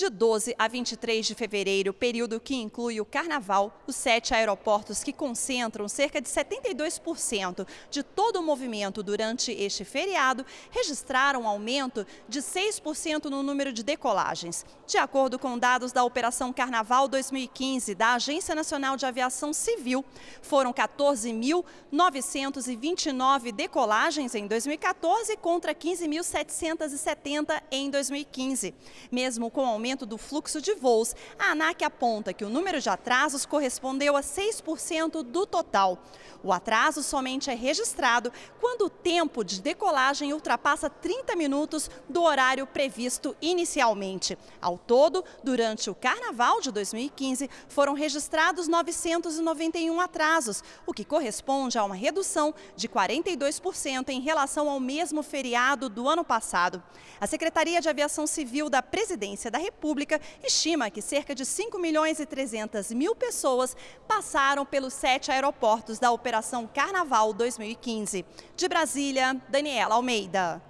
De 12 a 23 de fevereiro, período que inclui o Carnaval, os sete aeroportos que concentram cerca de 72% de todo o movimento durante este feriado registraram um aumento de 6% no número de decolagens. De acordo com dados da Operação Carnaval 2015 da Agência Nacional de Aviação Civil, foram 14.929 decolagens em 2014 contra 15.770 em 2015. Mesmo com o aumento aumento do fluxo de voos, a ANAC aponta que o número de atrasos correspondeu a 6% do total. O atraso somente é registrado quando o tempo de decolagem ultrapassa 30 minutos do horário previsto inicialmente. Ao todo, durante o Carnaval de 2015, foram registrados 991 atrasos, o que corresponde a uma redução de 42% em relação ao mesmo feriado do ano passado. A Secretaria de Aviação Civil da Presidência da República estima que cerca de 5 milhões e 300 mil pessoas passaram pelos sete aeroportos da Operação Carnaval 2015. De Brasília, Daniela Almeida.